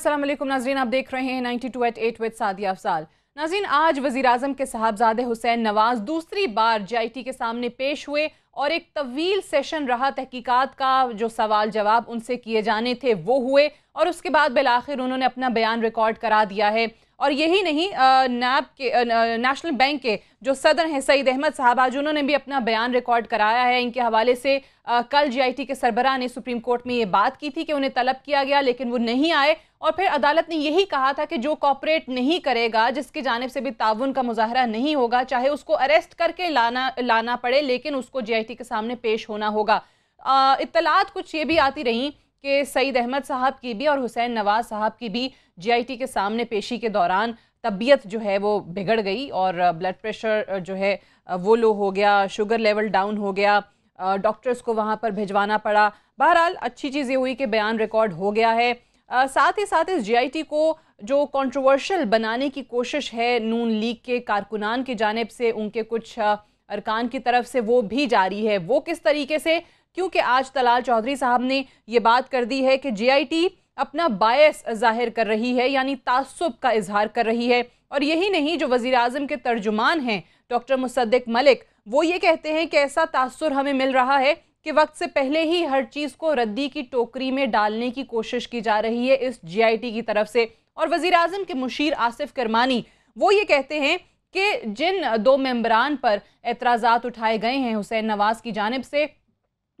अस्सलाम वालेकुम नाजरीन आप देख रहे हैं two eight eight with Sadia Afzal नाजीन आज वजी अजम के साहबजादे हुसैन नवाज दूसरी बार जे आई टी के सामने पेश हुए और एक तवील सेशन रहा तहकीकात का जो सवाल जवाब उनसे किए जाने थे वो हुए और उसके बाद बिलाखिर उन्होंने अपना बयान रिकॉर्ड करा दिया है और यही नहीं नैब के नेशनल बैंक के जो सदर हैं सईद अहमद साहब आज उन्होंने भी अपना बयान रिकॉर्ड कराया है इनके हवाले से आ, कल जीआईटी के सरबराह ने सुप्रीम कोर्ट में ये बात की थी कि उन्हें तलब किया गया लेकिन वो नहीं आए और फिर अदालत ने यही कहा था कि जो कॉपरेट नहीं करेगा जिसकी जानब से भी ताउन का मुजाहरा नहीं होगा चाहे उसको अरेस्ट करके लाना लाना पड़े लेकिन उसको जी के सामने पेश होना होगा इतलात कुछ ये भी आती रहीं कि सईद अहमद साहब की भी और हुसैन नवाज साहब की भी जीआईटी के सामने पेशी के दौरान तबीयत जो है वो बिगड़ गई और ब्लड प्रेशर जो है वो लो हो गया शुगर लेवल डाउन हो गया डॉक्टर्स को वहाँ पर भिजवाना पड़ा बहरहाल अच्छी चीज़ ये हुई कि बयान रिकॉर्ड हो गया है आ, साथ ही साथ इस जीआईटी को जो कंट्रोवर्शियल बनाने की कोशिश है नून लीग के कारकुनान की जानब से उनके कुछ अरकान की तरफ से वो भी जारी है वो किस तरीके से क्योंकि आज तलाल चौधरी साहब ने ये बात कर दी है कि जीआईटी अपना बायस जाहिर कर रही है यानी तासुब का इजहार कर रही है और यही नहीं जो वजीर अजम के तर्जुमान हैं डॉक्टर मुसद्दिक मलिक वो ये कहते हैं कि ऐसा तासर हमें मिल रहा है कि वक्त से पहले ही हर चीज़ को रद्दी की टोकरी में डालने की कोशिश की जा रही है इस जीआईटी की तरफ से और वजीर अजम के मुशीर आसिफ करमानी वो ये कहते हैं कि जिन दो मेम्बरान पर एतराज़ उठाए गए हैं हुसैन नवाज की जानब से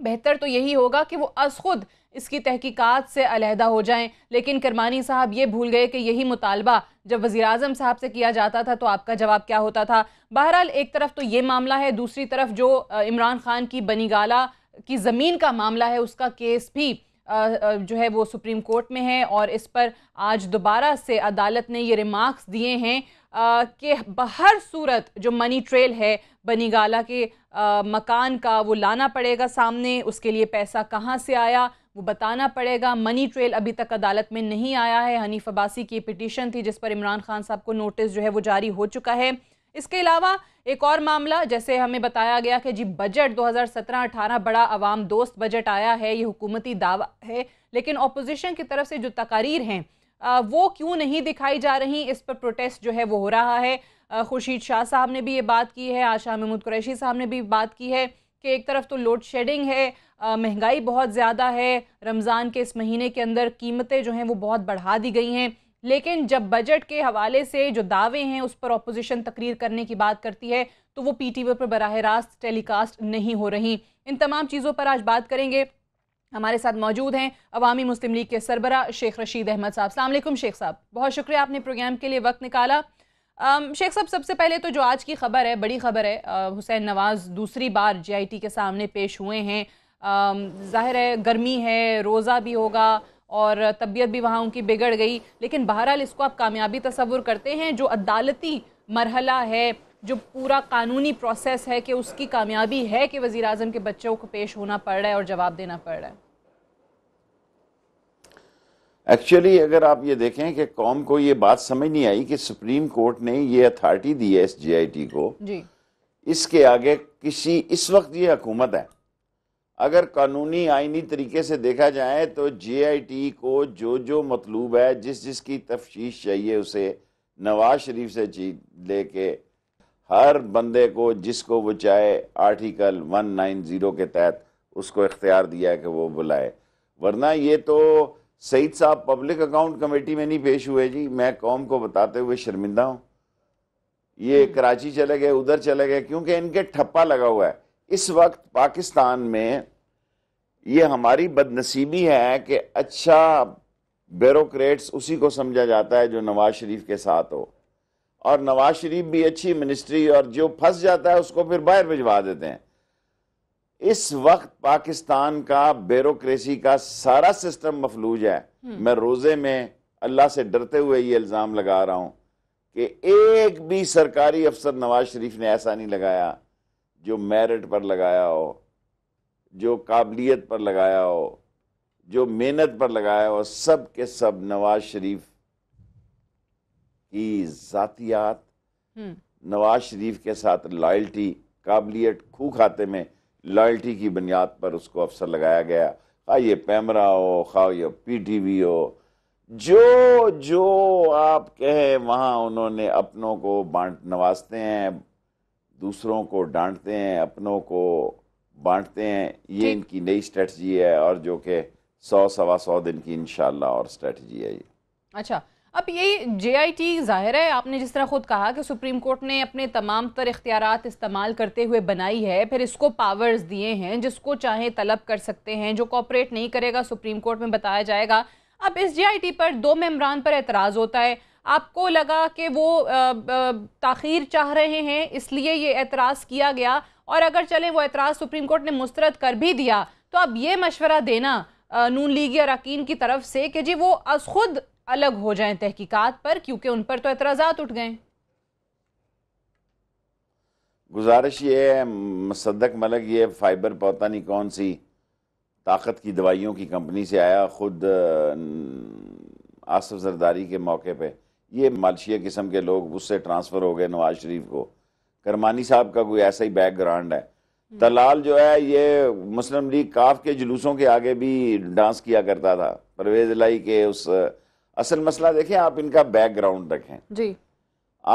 बेहतर तो यही होगा कि वो अज खुद इसकी तहकीकात से अलहदा हो जाएं लेकिन करमानी साहब ये भूल गए कि यही मुतालबा जब वज़ी अजम साहब से किया जाता था तो आपका जवाब क्या होता था बहरहाल एक तरफ तो ये मामला है दूसरी तरफ जो इमरान खान की बनी की ज़मीन का मामला है उसका केस भी जो है वो सुप्रीम कोर्ट में है और इस पर आज दोबारा से अदालत ने ये रिमार्क्स दिए हैं के बहर सूरत जो मनी ट्रेल है बनीगाला के आ, मकान का वो लाना पड़ेगा सामने उसके लिए पैसा कहाँ से आया वो बताना पड़ेगा मनी ट्रेल अभी तक अदालत में नहीं आया है हनीफ अब्बासी की पिटीशन थी जिस पर इमरान खान साहब को नोटिस जो है वो जारी हो चुका है इसके अलावा एक और मामला जैसे हमें बताया गया कि जी बजट 2017-18 बड़ा आवाम दोस्त बजट आया है ये हुकूमती दावा है लेकिन अपोजिशन की तरफ से जो तकारीर हैं वो क्यों नहीं दिखाई जा रही इस पर प्रोटेस्ट जो है वो हो रहा है खुर्शीद शाह साहब ने भी ये बात की है आशा महमूद कुरैशी साहब ने भी बात की है कि एक तरफ तो लोड शेडिंग है महंगाई बहुत ज़्यादा है रमज़ान के इस महीने के अंदर कीमतें जो हैं वो बहुत बढ़ा दी गई हैं लेकिन जब बजट के हवाले से जो दावे हैं उस पर अपोजिशन तकरीर करने की बात करती है तो वो पी टी वी पर बरह रास्त टेलीकास्ट नहीं हो रही इन तमाम चीज़ों पर आज बात करेंगे हमारे साथ मौजूद हैं अवामी मुस्लिम लीग के सरबरा शेख रशीद अहमद साहब सलामकुम शेख साहब बहुत शुक्रिया आपने प्रोग्राम के लिए वक्त निकाला शेख साहब सबसे पहले तो जो आज की खबर है बड़ी खबर है हुसैन नवाज़ दूसरी बार जीआईटी के सामने पेश हुए हैं जाहिर है गर्मी है रोज़ा भी होगा और तबीयत भी वहाँ उनकी बिगड़ गई लेकिन बहरहाल इसको आप कामयाबी तस्वुर करते हैं जो अदालती मरहला है जो पूरा कानूनी प्रोसेस है कि उसकी कामयाबी है कि वज़ी अजम के बच्चों को पेश होना पड़ रहा है और जवाब देना पड़ रहा है एक्चुअली अगर आप ये देखें कि कौम को ये बात समझ नहीं आई कि सुप्रीम कोर्ट ने ये अथॉरिटी दी है एस जी आई टी को जी इसके आगे किसी इस वक्त ये हकूमत है अगर कानूनी आइनी तरीके से देखा जाए तो जे आई टी को जो जो मतलूब है जिस जिसकी तफ्श चाहिए उसे नवाज शरीफ से लेके हर बंदे को जिसको वो चाहे आर्टिकल 190 के तहत उसको इख्तियार दिया है कि वो बुलाए वरना ये तो सईद साहब पब्लिक अकाउंट कमेटी में नहीं पेश हुए जी मैं कौम को बताते हुए शर्मिंदा हूँ ये हम्म। कराची चले गए उधर चले गए क्योंकि इनके ठप्पा लगा हुआ है इस वक्त पाकिस्तान में ये हमारी बदनसीबी है कि अच्छा ब्यूरोक्रेट्स उसी को समझा जाता है जो नवाज शरीफ के साथ हो और नवाज शरीफ भी अच्छी मिनिस्ट्री और जो फंस जाता है उसको फिर बाहर भिजवा देते हैं इस वक्त पाकिस्तान का ब्यूरोक्रेसी का सारा सिस्टम मफलूज है हम्म। मैं रोज़े में अल्लाह से डरते हुए ये इल्ज़ाम लगा रहा हूँ कि एक भी सरकारी अफसर नवाज शरीफ ने ऐसा नहीं लगाया जो मेरिट पर लगाया हो जो काबिलियत पर लगाया हो जो मेहनत पर लगाया हो सब के सब नवाज शरीफ की ज़ातियात हम्म। नवाज शरीफ के साथ लॉयल्टी काबिलियत खू खाते में लॉयल्टी की बुनियाद पर उसको अफसर लगाया गया खा ये पैमरा हो खा ये पी टी वी हो जो जो आप कहे वहाँ उन्होंने अपनों को बांट नवाजते हैं दूसरों को डांटते हैं अपनों को बांटते हैं ये इनकी नई स्ट्रेटजी है और जो कि सौ सवा सौ दिन की इन और स्ट्रेटजी है ये अच्छा अब ये जे आई टी जाहिर है आपने जिस तरह ख़ुद कहा कि सुप्रीम कोर्ट ने अपने तमाम तर इख्तियार इस्तेमाल करते हुए बनाई है फिर इसको पावर्स दिए हैं जिसको चाहे तलब कर सकते हैं जो कॉपरेट नहीं करेगा सुप्रीम कोर्ट में बताया जाएगा अब इस जे आई टी पर दो मम्बरान पर एतराज़ होता है आपको लगा कि वो तखीर चाह रहे हैं इसलिए ये एतराज़ किया गया और अगर चले वो एतराज़ सुप्रीम कोर्ट ने मुस्रद कर भी दिया तो अब ये मशवरा देना नून लीग अरकान की तरफ से कि जी वो अस खुद अलग हो जाएं तहकीकात पर क्योंकि उन पर तो एतराज़ात उठ गए गुजारिश ये है मुसदक मलक ये फाइबर पता नहीं कौन सी ताकत की दवाइयों की कंपनी से आया ख़ुद आसफ जरदारी के मौके पे ये मालशिया किस्म के लोग उससे ट्रांसफ़र हो गए नवाज शरीफ को करमानी साहब का कोई ऐसा ही बैकग्राउंड है दलाल जो है ये मुस्लिम लीग काफ के जुलूसों के आगे भी डांस किया करता था परवेज लाई के उस असल मसला देखें आप इनका बैकग्राउंड देखें जी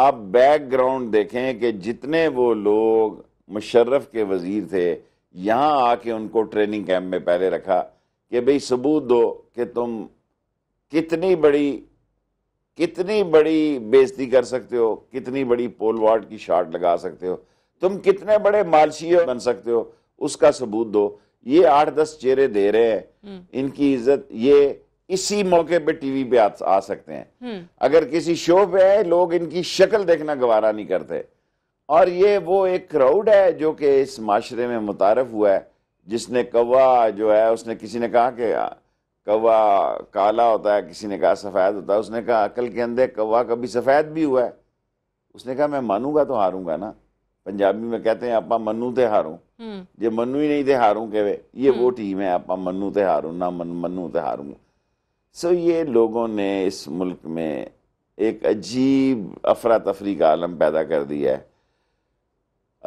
आप बैकग्राउंड देखें कि जितने वो लोग मुशर्रफ के वजीर थे यहाँ आके उनको ट्रेनिंग कैंप में पहले रखा कि भाई सबूत दो कि तुम कितनी बड़ी कितनी बड़ी बेजती कर सकते हो कितनी बड़ी पोल वार्ड की शार्ट लगा सकते हो तुम कितने बड़े मालशी बन सकते हो उसका सबूत दो ये आठ दस चेहरे दे रहे हैं हम्म। इनकी इज्जत ये इसी मौके पे टीवी पे आ, आ सकते हैं हम्म। अगर किसी शो पे है लोग इनकी शक्ल देखना गवारा नहीं करते और ये वो एक क्राउड है जो कि इस माशरे में मुतारफ हुआ है जिसने कौवा जो है उसने किसी ने कहा कि हाँ, कौवा काला होता है किसी ने कहा सफ़ेद होता है उसने कहा अकल के अंदर कौवा कभी सफ़ेद भी हुआ है उसने कहा मैं मानूंगा तो हारूंगा ना पंजाबी में कहते हैं आपा मनु ते हारूँ जो मनु ही नहीं ते हारूँ कहे ये हम्म। वो टीम है आपा मनु ते हारूँ ना मन मनु ते हारूंगा सो ये लोगों ने इस मुल्क में एक अजीब अफरा तफरी का आलम पैदा कर दिया है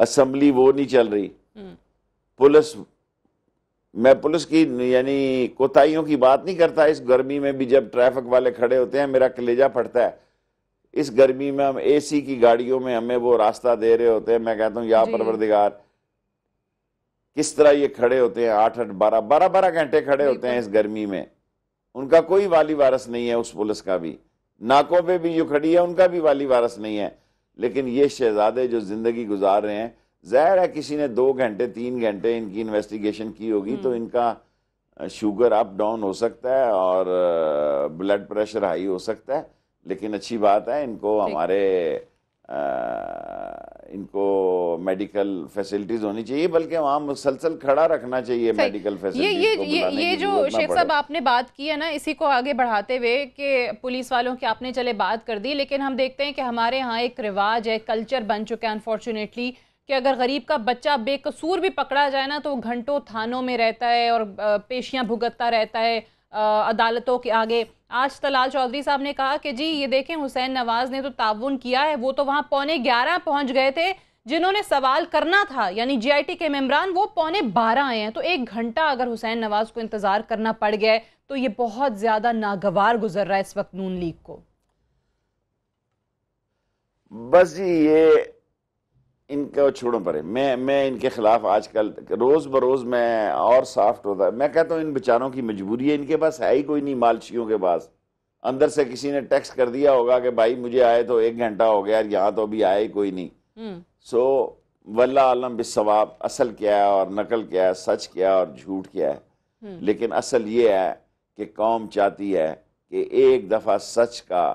असम्बली वो नहीं चल रही हम्म। पुलिस मैं पुलिस की यानी कोताहियों की बात नहीं करता इस गर्मी में भी जब ट्रैफिक वाले खड़े होते हैं मेरा कलेजा फटता है इस गर्मी में हम एसी की गाड़ियों में हमें वो रास्ता दे रहे होते हैं मैं कहता हूँ या परवरदिगार किस तरह ये खड़े होते हैं आठ आठ बारह बारह बारह घंटे खड़े होते हैं इस गर्मी में उनका कोई वाली वारस नहीं है उस पुलिस का भी नाकों पे भी जो खड़ी है उनका भी वाली वारस नहीं है लेकिन ये शहजादे जो ज़िंदगी गुजार रहे हैं ज़ाहिर है किसी ने दो घंटे तीन घंटे इनकी इन्वेस्टिगेशन की होगी तो हम्म। इनका शुगर अप डाउन हो सकता है और ब्लड प्रेशर हाई हो सकता है लेकिन अच्छी बात है इनको हमारे इनको मेडिकल फैसिलिटीज होनी चाहिए बल्कि वहाँ मुसलसल खड़ा रखना चाहिए मेडिकल फैसिलिटीज ये ये ये जो शेख साहब आपने बात की है ना इसी को आगे बढ़ाते हुए कि पुलिस वालों की आपने चले बात कर दी लेकिन हम देखते हैं कि हमारे यहाँ एक रिवाज है कल्चर बन चुका है अनफॉर्चुनेटली कि अगर गरीब का बच्चा बेकसूर भी पकड़ा जाए ना तो घंटों थानों में रहता है और पेशियाँ भुगतता रहता है अदालतों के आगे आज तलाल चौधरी साहब ने कहा कि जी ये देखें हुसैन नवाज ने तो ताउन किया है वो तो वहाँ पौने ग्यारह पहुँच गए थे जिन्होंने सवाल करना था यानी जीआईटी के मेम्बरान वो पौने बारह आए हैं तो एक घंटा अगर हुसैन नवाज को इंतज़ार करना पड़ गया तो ये बहुत ज़्यादा नागवार गुजर रहा है इस वक्त नून लीग को बस जी ये इनको छोड़ो परे मैं मैं इनके खिलाफ आजकल रोज़ बरोज़ मैं और साफ्ट होता मैं कहता हूँ इन बेचारों की मजबूरी है इनके पास है ही कोई नहीं मालशियों के पास अंदर से किसी ने टैक्स कर दिया होगा कि भाई मुझे आए तो एक घंटा हो गया यहाँ तो अभी आए ही कोई नहीं सो हम्म। वल्ला आलम बिसवाब असल क्या है और नकल क्या है सच क्या है और झूठ क्या है हम्म। लेकिन असल ये है कि कौम चाहती है कि एक दफ़ा सच का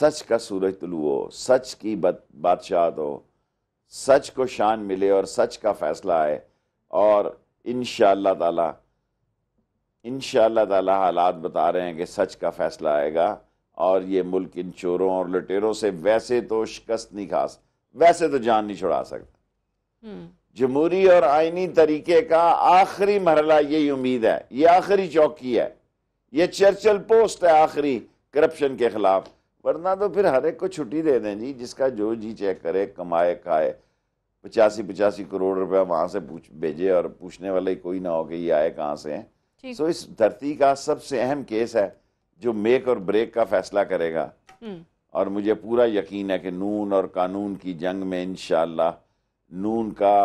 सच का सूरज तुलुओ हो सच की बादशाह हो सच को शान मिले और सच का फैसला आए और इन ताला इन ताला हालात बता रहे हैं कि सच का फैसला आएगा और ये मुल्क इन चोरों और लुटेरों से वैसे तो शिकस्त नहीं खा वैसे तो जान नहीं छुड़ा सकता हम्म। जमहूरी और आइनी तरीके का आखिरी मरला यही उम्मीद है ये आखिरी चौकी है ये चर्चल पोस्ट है आखिरी करप्शन के खिलाफ वरना तो फिर हर एक को छुट्टी दे दें जी जिसका जो जी चेक करे कमाए खाए पचासी पचासी करोड़ रुपया वहाँ से पूछ भेजे और पूछने वाले कोई ना हो कि ये आए कहाँ से हैं सो so, इस धरती का सबसे अहम केस है जो मेक और ब्रेक का फैसला करेगा हम्म। और मुझे पूरा यकीन है कि नून और कानून की जंग में इन नून का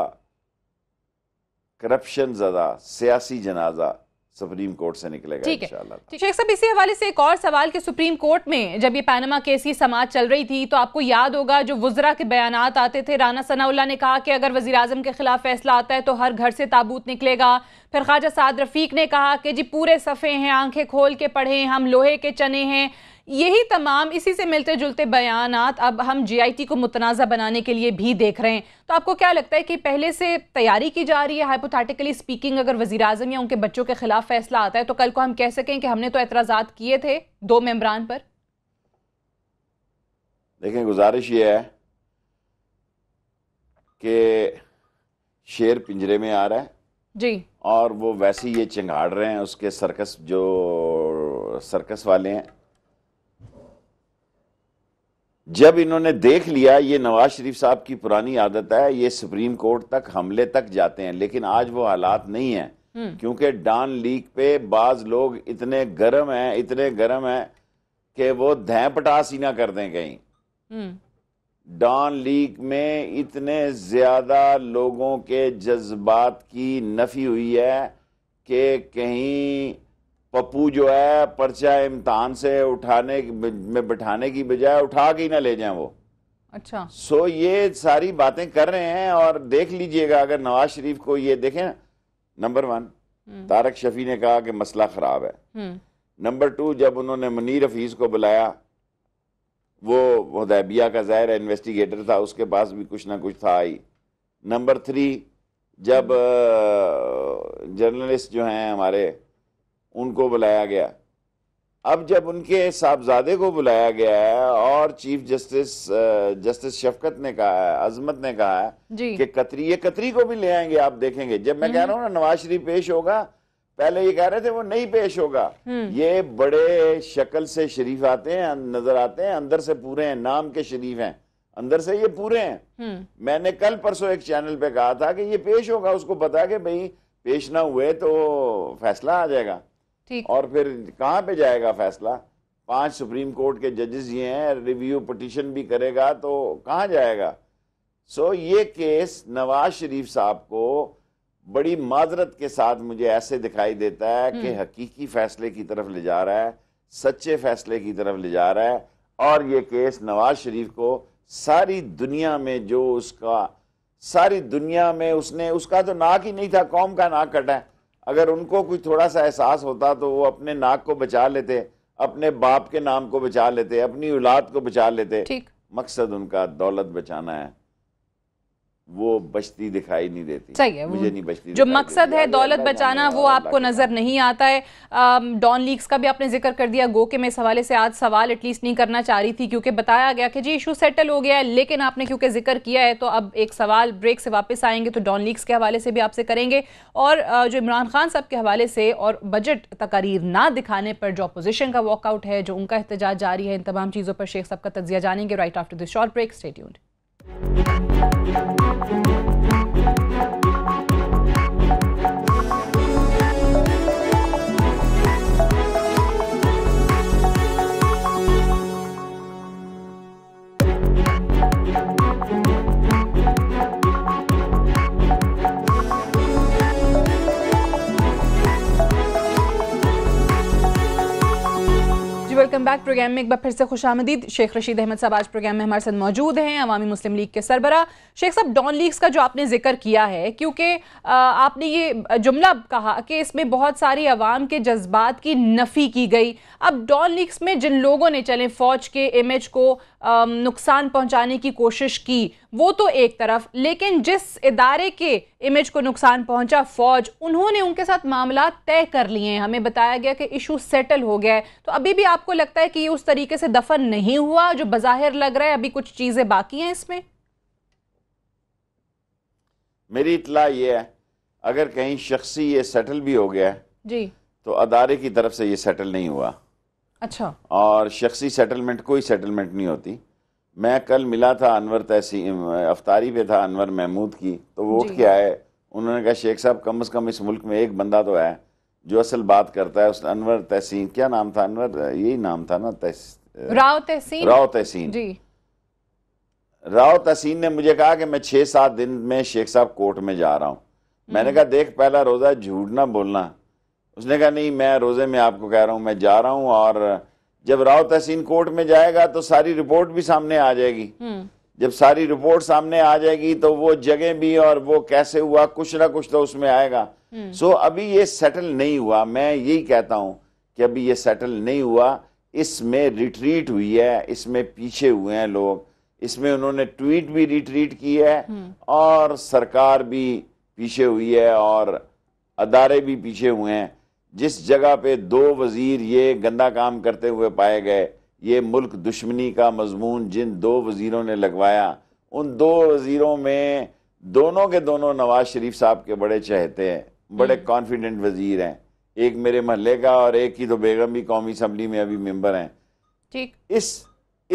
करप्शन ज़दा सियासी जनाजा सुप्रीम कोर्ट से निकलेगा ठीक है तो शेख साहब इसी हवाले से एक और सवाल कि सुप्रीम कोर्ट में जब ये पैनमा केस की समाज चल रही थी तो आपको याद होगा जो वजरा के बयान आते थे राना सनाउल्ला ने कहा कि अगर वजी अजम के खिलाफ फैसला आता है तो हर घर से ताबूत निकलेगा फिर ख्वाजा साद रफीक ने कहा कि जी पूरे सफ़े हैं आंखें खोल के पढ़े हम लोहे के चने हैं यही तमाम इसी से मिलते जुलते बयान अब हम जीआईटी को मुतनाज़ा बनाने के लिए भी देख रहे हैं तो आपको क्या लगता है कि पहले से तैयारी की जा रही है हाइपोथेटिकली स्पीकिंग अगर वजी अजम या उनके बच्चों के खिलाफ फैसला आता है तो कल को हम कह सकें कि हमने तो एतराज़ा किए थे दो मेम्बरान पर देखें गुजारिश ये है कि शेर पिंजरे में आ रहा है जी और वो वैसे ही ये चिंगाड़ रहे हैं उसके सर्कस जो सर्कस वाले हैं जब इन्होंने देख लिया ये नवाज शरीफ साहब की पुरानी आदत है ये सुप्रीम कोर्ट तक हमले तक जाते हैं लेकिन आज वो हालात नहीं है हम्म। क्योंकि डॉन लीग पे बाज लोग इतने गर्म हैं इतने गर्म हैं कि वो धै पटास ही ना कर दें कहीं हम्म। डॉन लीग में इतने ज्यादा लोगों के जज्बात की नफी हुई है कि कहीं पप्पू जो है पर्चा इम्तान से उठाने में बैठाने की बजाय उठा के ही ना ले जाए वो अच्छा सो so, ये सारी बातें कर रहे हैं और देख लीजिएगा अगर नवाज शरीफ को ये देखें ना number one hmm. Tariq Shafi ने कहा कि मसला ख़राब है नंबर हम्म। टू जब उन्होंने मुनीर हफीज़ को बुलाया वो हदैबिया का ज़ाहिर इन्वेस्टिगेटर था उसके पास भी कुछ ना कुछ था आई नंबर थ्री जब जर्नलिस्ट जो हैं हमारे उनको बुलाया गया अब जब उनके साहबजादे को बुलाया गया है और चीफ जस्टिस जस्टिस शफकत ने कहा है अजमत ने कहा है कि कतरी ये कतरी को भी ले आएंगे आप देखेंगे जब मैं हम्म। कह रहा हूँ ना नवाज शरीफ पेश होगा पहले ये कह रहे थे वो नहीं पेश होगा हम्म। ये बड़े शक्ल से शरीफ आते हैं अं-, नजर आते हैं अंदर से पूरे हैं नाम के शरीफ हैं अंदर से ये पूरे हैं हम्म। मैंने कल परसों एक चैनल पे कहा था कि ये पेश होगा उसको पता कि भाई पेश ना हुए तो फैसला आ जाएगा और फिर कहाँ पे जाएगा फैसला पांच सुप्रीम कोर्ट के जजेस ये हैं रिव्यू पटिशन भी करेगा तो कहाँ जाएगा सो so, ये केस नवाज शरीफ साहब को बड़ी माजरत के साथ मुझे ऐसे दिखाई देता है कि हम्म। हकीकी फैसले की तरफ ले जा रहा है सच्चे फैसले की तरफ ले जा रहा है और ये केस नवाज शरीफ को सारी दुनिया में जो उसका सारी दुनिया में उसने उसका तो नाक ही नहीं था कौम का नाक कटा है अगर उनको कुछ थोड़ा सा एहसास होता तो वो अपने नाक को बचा लेते अपने बाप के नाम को बचा लेते अपनी औलाद को बचा लेते मकसद उनका दौलत बचाना है वो बचती दिखाई नहीं देती सही है मुझे नहीं बचती जो मकसद है दौलत बचाना वो आपको नजर नहीं आता है डॉन लीक्स का भी आपने जिक्र कर दिया गो के मैं इस हवाले से आज सवाल एटलीस्ट नहीं करना चाह रही थी क्योंकि बताया गया कि जी इशू सेटल हो गया है लेकिन आपने क्योंकि जिक्र किया है तो अब एक सवाल ब्रेक से वापस आएंगे तो डॉन लीक्स के हवाले से भी आपसे करेंगे और जो इमरान खान साहब के हवाले से और बजट तकारीर ना दिखाने पर जो अपोजिशन का वॉकआउट है जो उनका एहतजाज जारी है इन तमाम चीज़ों पर शेख साहब का तजिया जानेंगे right after this short break स्टेट्यूट Thank you. बैक प्रोग्राम में एक बार फिर से खुश आमदीद शेख रशीद अहमद साहब आज प्रोग्राम में हमारे साथ मौजूद हैं अवामी मुस्लिम लीग के सरबरा शेख साहब डॉन लीग्स का जो आपने जिक्र किया है क्योंकि आपने ये जुमला कहा कि इसमें बहुत सारी आवाम के जज्बात की नफ़ी की गई अब डॉन लीग्स में जिन लोगों ने चले फ़ौज के इमेज को नुकसान पहुंचाने की कोशिश की वो तो एक तरफ लेकिन जिस इदारे के इमेज को नुकसान पहुंचा फौज उन्होंने उनके साथ मामला तय कर लिए हैं हमें बताया गया कि इशू सेटल हो गया है तो अभी भी आपको लगता है कि ये उस तरीके से दफन नहीं हुआ जो बाहिर लग रहा है अभी कुछ चीज़ें बाकी हैं इसमें मेरी इतला ये है अगर कहीं शख्सी ये सेटल भी हो गया है जी तो अदारे की तरफ से ये सेटल नहीं हुआ अच्छा और शख्सी सेटलमेंट कोई सेटलमेंट नहीं होती मैं कल मिला था अनवर तहसीम अफतारी पे था अनवर महमूद की तो वो उठ के आए उन्होंने कहा शेख साहब कम अज़ कम इस मुल्क में एक बंदा तो है जो असल बात करता है उस अनवर तहसीन क्या नाम था अनवर यही नाम था ना तहस राव तहसीन राव तहसीन जी राव तहसीन ने मुझे कहा कि मैं छह सात दिन में शेख साहब कोर्ट में जा रहा हूँ मैंने हम्म। कहा देख पहला रोज़ा झूठ ना बोलना उसने कहा नहीं मैं रोज़े में आपको कह रहा हूं मैं जा रहा हूं और जब राव तहसीन कोर्ट में जाएगा तो सारी रिपोर्ट भी सामने आ जाएगी हम्म। जब सारी रिपोर्ट सामने आ जाएगी तो वो जगह भी और वो कैसे हुआ कुछ ना कुछ तो उसमें आएगा हम्म। सो अभी ये सेटल नहीं हुआ मैं यही कहता हूं कि अभी ये सेटल नहीं हुआ इसमें रिट्रीट हुई है इसमें पीछे हुए हैं लोग इसमें उन्होंने ट्वीट भी रिट्रीट की है हम्म। और सरकार भी पीछे हुई है और अदारे भी पीछे हुए हैं जिस जगह पे दो वज़ीर ये गंदा काम करते हुए पाए गए ये मुल्क दुश्मनी का मजमून जिन दो वज़ीरों ने लगवाया उन दो वज़ीरों में दोनों के दोनों नवाज शरीफ साहब के बड़े चहते हैं बड़े कॉन्फिडेंट हम्म। वज़ीर हैं एक मेरे महल्ले का और एक ही तो बेगम भी कौमी असम्बली में अभी मेम्बर हैं ठीक इस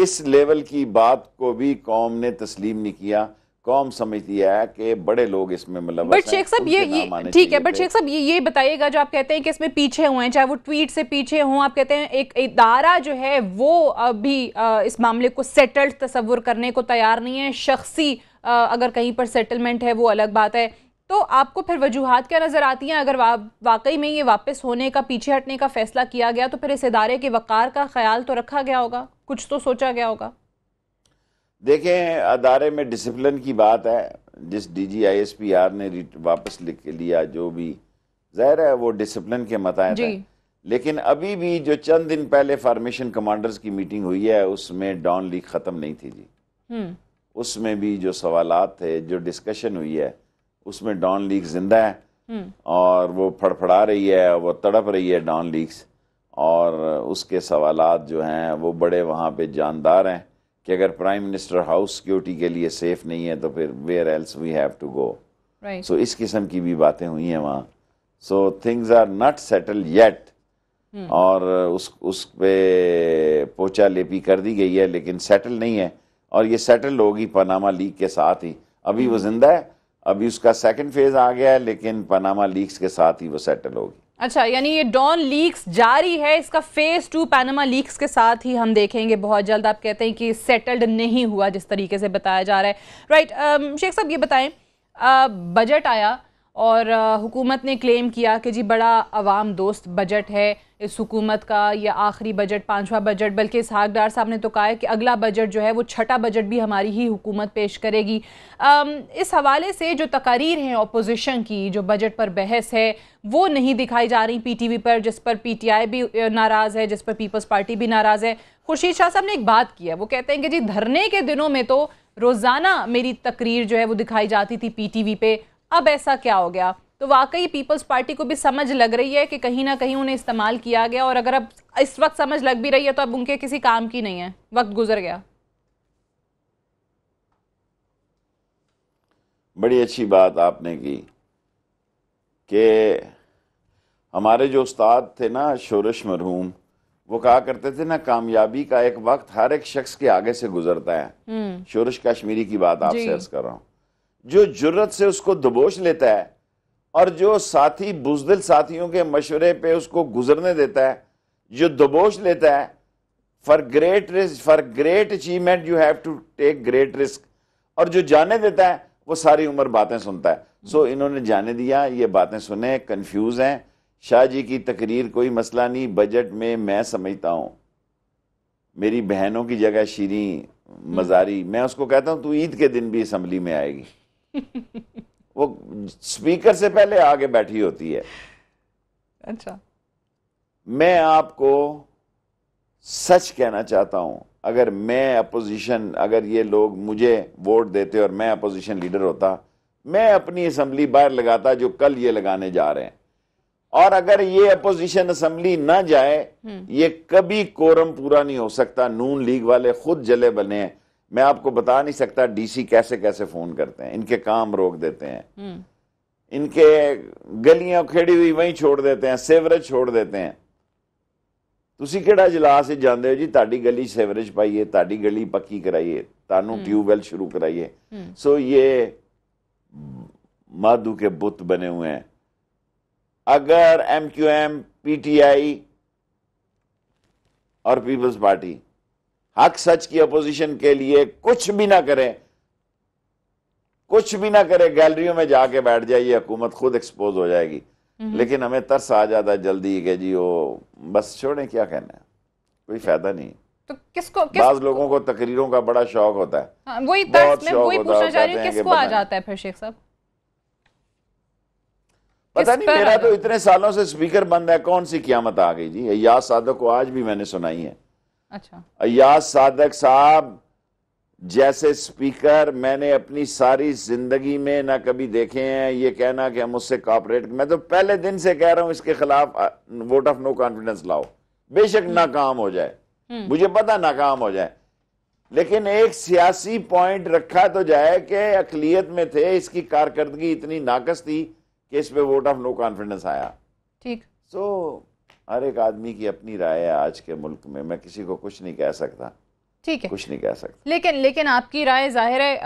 इस लेवल की बात को भी कौम ने तस्लीम नहीं किया कौम समझती है कि बड़े लोग इसमें मतलब बट शेख साहब ये ठीक है बट शेख साहब ये ये बताइएगा जो आप कहते हैं कि इसमें पीछे हुए हैं चाहे वो ट्वीट से पीछे हों आप कहते हैं एक इदारा जो है वो अभी इस मामले को सेटल्ड तस्वुर करने को तैयार नहीं है शख्सी अगर कहीं पर सेटलमेंट है वो अलग बात है तो आपको फिर वजूहत क्या नज़र आती हैं अगर वा, वाकई में ये वापस होने का पीछे हटने का फैसला किया गया तो फिर इस इदारे के वक़ार का ख्याल तो रखा गया होगा कुछ तो सोचा गया होगा देखें अदारे में डिसिप्लिन की बात है जिस D G I S P R ने वापस लिख लिया जो भी जहर है वो डिसिप्लिन के मत आए लेकिन अभी भी जो चंद दिन पहले फार्मेशन कमांडर्स की मीटिंग हुई है उसमें डॉन लीक ख़त्म नहीं थी जी हम्म। उसमें भी जो सवाल थे जो डिस्कशन हुई है उसमें डॉन लीक जिंदा है हम्म। और वो फड़फड़ा रही है वो तड़प रही है डॉन लीक्स और उसके सवाल जो हैं वो बड़े वहाँ पे जानदार हैं कि अगर प्राइम मिनिस्टर हाउस सिक्योरिटी के लिए सेफ नहीं है तो फिर where else we have to go so इस किस्म की भी बातें हुई हैं वहाँ so things are not settled yet और उस उस पे पोचा लेपी कर दी गई है लेकिन सेटल नहीं है और ये सेटल होगी पनामा लीक के साथ ही अभी वो hmm. जिंदा है अभी उसका सेकंड फेज आ गया है लेकिन पनामा लीक के साथ ही वो सेटल होगी अच्छा यानी ये डॉन लीक्स जारी है इसका फेज टू पैनामा लीक्स के साथ ही हम देखेंगे बहुत जल्द आप कहते हैं कि सेटल्ड नहीं हुआ जिस तरीके से बताया जा रहा है राइट right, शेख साहब ये बताएं बजट आया और हुकूमत ने क्लेम किया कि जी बड़ा आवाम दोस्त बजट है इस हुकूमत का या आखिरी बजट पाँचवा बजट बल्कि सागदार साहब ने तो कहा है कि अगला बजट जो है वो छठा बजट भी हमारी ही हुकूमत पेश करेगी आम, इस हवाले से जो तकारीर हैं अपोजिशन की जो बजट पर बहस है वो नहीं दिखाई जा रही पी टी वी पर जिस पर पी टी आई भी नाराज़ है जिस पर पीपल्स पार्टी भी नाराज़ है खुर्शीद शाह साहब ने एक बात की है वो कहते हैं कि जी धरने के दिनों में तो रोज़ाना मेरी तकरीर जो है वो दिखाई जाती थी पी टी वी पे अब ऐसा क्या हो गया तो वाकई पीपल्स पार्टी को भी समझ लग रही है कि कहीं ना कहीं उन्हें इस्तेमाल किया गया और अगर अब इस वक्त समझ लग भी रही है तो अब उनके किसी काम की नहीं है वक्त गुजर गया बड़ी अच्छी बात आपने की कि हमारे जो उस्ताद थे ना शोरश मरहूम वो कहा करते थे ना कामयाबी का एक वक्त हर एक शख्स के आगे से गुजरता है हम्म। शोरश कश्मीरी की बात आपसे अर्ज कर रहा हूँ जो जरूरत से उसको दबोच लेता है और जो साथी बुजदिल साथियों के मशवरे पे उसको गुजरने देता है जो दबोच लेता है for great risk for great achievement you have to take great risk और जो जाने देता है वो सारी उम्र बातें सुनता है सो so, इन्होंने जाने दिया ये बातें सुने कन्फ्यूज हैं शाह जी की तकरीर कोई मसला नहीं बजट में मैं समझता हूँ मेरी बहनों की जगह शीरी मजारी मैं उसको कहता हूँ तू ईद के दिन भी असम्बली में आएगी वो स्पीकर से पहले आगे बैठी होती है अच्छा मैं आपको सच कहना चाहता हूं अगर मैं अपोजिशन अगर ये लोग मुझे वोट देते और मैं अपोजिशन लीडर होता मैं अपनी असम्बली बाहर लगाता जो कल ये लगाने जा रहे हैं और अगर ये अपोजिशन असम्बली ना जाए हम्म। ये कभी कोरम पूरा नहीं हो सकता नून लीग वाले खुद जले बने हैं मैं आपको बता नहीं सकता डीसी कैसे कैसे फोन करते हैं इनके काम रोक देते हैं हम्म। इनके गलियां खेड़ी हुई वहीं छोड़ देते हैं सेवरेज छोड़ देते हैं ਤੁਸੀਂ ਕਿਹੜਾ ਇਜਲਾਸ 'ਚ ਜਾਂਦੇ ਹੋ ਜੀ ਤੁਹਾਡੀ ਗਲੀ ਸੇਵਰੇਜ ਪਾਈਏ ਤੁਹਾਡੀ ਗਲੀ ਪੱਕੀ ਕਰਾਈਏ ਤੁਹਾਨੂੰ ਟਿਊਬਵੈਲ ਸ਼ੁਰੂ ਕਰਾਈਏ ਸੋ ਇਹ माधु के बुत बने हुए हैं अगर M Q M P T I और पीपल्स पार्टी हक सच की अपोजिशन के लिए कुछ भी ना करें कुछ भी ना करें गैलरियों में जाके बैठ जाइए हुकूमत खुद एक्सपोज हो जाएगी हम्म। लेकिन हमें तरस आ जाता है जल्दी के जी वो बस छोड़े क्या कहना है कोई फायदा नहीं तो किसको किस... बाज लोगों को तकरीरों का बड़ा शौक होता है हाँ, वही वही पूछना चाह रही किसको आ जाता है फिर शेख साहब पता नहीं मेरा तो इतने सालों से स्पीकर बंद है कौन सी क्यामत आ गई जी याद साधक को आज भी मैंने सुनाई है अच्छा अयाज सादक साहब जैसे स्पीकर मैंने अपनी सारी जिंदगी में ना कभी देखे हैं ये कहना कि हम उससे कॉपरेट मैं तो पहले दिन से कह रहा हूं इसके खिलाफ वोट ऑफ नो कॉन्फिडेंस लाओ बेशक हम्म। नाकाम हो जाए हम्म। मुझे पता नाकाम हो जाए लेकिन एक सियासी पॉइंट रखा तो जाए कि अकलीत में थे इसकी कारकर्दगी इतनी नाकस थी कि इस पर वोट ऑफ नो कॉन्फिडेंस आया ठीक सो so, हर एक आदमी की अपनी राय है आज के मुल्क में मैं किसी को कुछ नहीं कह सकता ठीक है कुछ नहीं कह सकता लेकिन लेकिन आपकी राय जाहिर है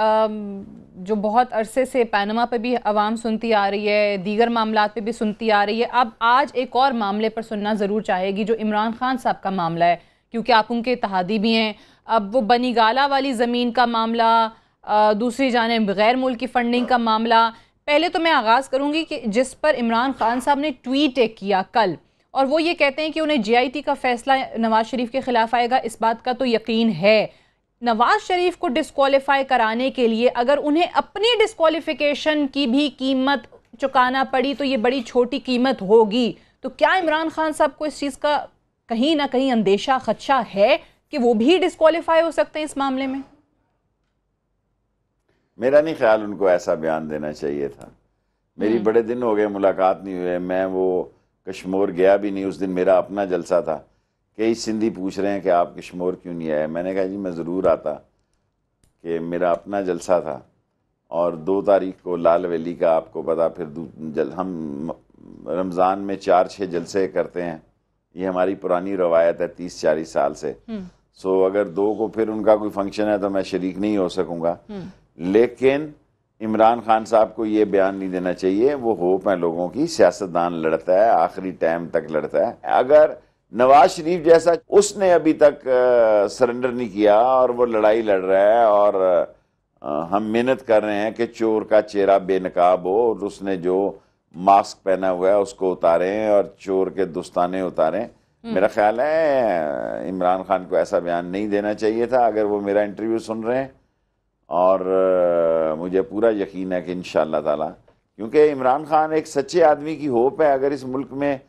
जो बहुत अरसे से पैनमा पे भी आवाम सुनती आ रही है दीगर मामला पे भी सुनती आ रही है अब आज एक और मामले पर सुनना ज़रूर चाहेगी जो इमरान खान साहब का मामला है क्योंकि आप उनके तहादी भी हैं अब वो बनी गाला वाली ज़मीन का मामला दूसरी जानब गैर मुल्क की फंडिंग का मामला पहले तो मैं आगाज़ करूँगी कि जिस पर इमरान खान साहब ने ट्वीट एक किया कल और वो ये कहते हैं कि उन्हें जीआईटी का फैसला नवाज शरीफ के खिलाफ आएगा इस बात का तो यकीन है नवाज शरीफ को डिस्कॉलीफाई कराने के लिए अगर उन्हें अपनी डिस्कॉलीफिकेशन की भी कीमत चुकाना पड़ी तो ये बड़ी छोटी कीमत होगी तो क्या इमरान खान साहब को इस चीज़ का कहीं ना कहीं अंदेशा खदशा है कि वो भी डिस्कॉलीफाई हो सकते हैं इस मामले में मेरा नहीं ख्याल उनको ऐसा बयान देना चाहिए था मेरी हम्म। बड़े दिन हो गए मुलाकात नहीं हुए मैं वो कश्मोर गया भी नहीं उस दिन मेरा अपना जलसा था कई सिंधी पूछ रहे हैं कि आप कश्मोर क्यों नहीं आए मैंने कहा जी मैं ज़रूर आता कि मेरा अपना जलसा था और दो तारीख को लाल वैली का आपको पता फिर जल हम रमज़ान में चार छः जलसे करते हैं ये हमारी पुरानी रवायत है तीस चालीस साल से हम्म। सो अगर दो को फिर उनका कोई फंक्शन है तो मैं शरीक नहीं हो सकूँगा हम्म। लेकिन इमरान खान साहब को ये बयान नहीं देना चाहिए वो होप है लोगों की सियासतदान लड़ता है आखिरी टाइम तक लड़ता है अगर नवाज शरीफ जैसा उसने अभी तक सरेंडर नहीं किया और वो लड़ाई लड़ रहा है और हम मेहनत कर रहे हैं कि चोर का चेहरा बेनकाब हो और उसने जो मास्क पहना हुआ है उसको उतारें और चोर के दुस्ताने उतारें हम्म। मेरा ख्याल है इमरान खान को ऐसा बयान नहीं देना चाहिए था अगर वो मेरा इंटरव्यू सुन रहे हैं और मुझे पूरा यकीन है कि इन ताला क्योंकि इमरान खान एक सच्चे आदमी की होप है अगर इस मुल्क में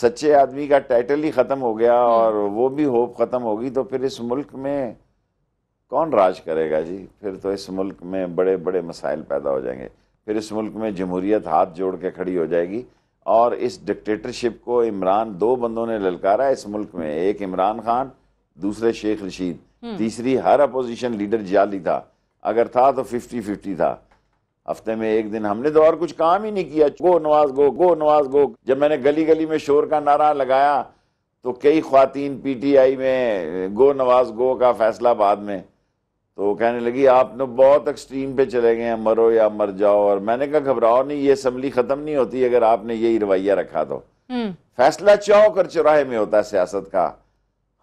सच्चे आदमी का टाइटल ही ख़त्म हो गया हम्म। और वो भी होप ख़त्म होगी तो फिर इस मुल्क में कौन राज करेगा जी फिर तो इस मुल्क में बड़े बड़े मसाइल पैदा हो जाएंगे फिर इस मुल्क में जमहूरियत हाथ जोड़ के खड़ी हो जाएगी और इस डिक्टेटरशिप को इमरान दो बंदों ने ललकारा इस मुल्क में एक इमरान खान दूसरे शेख रशीद हम्म। तीसरी हर अपोजिशन लीडर जाली था अगर था तो फिफ्टी फिफ्टी था हफ्ते में एक दिन हमने तो और कुछ काम ही नहीं किया गो नवाज गो गो नवाज गो जब मैंने गली गली में शोर का नारा लगाया तो कई खातन आई में गो नवाज गो का फैसला बाद में तो कहने लगी आप न तो बहुत एक्सट्रीम पे चले गए हैं मरो या मर जाओ और मैंने कहा घबराओ नहीं ये असम्बली ख़त्म नहीं होती अगर आपने यही रवैया रखा तो हम्म। फैसला चौक और चौराहे में होता है सियासत का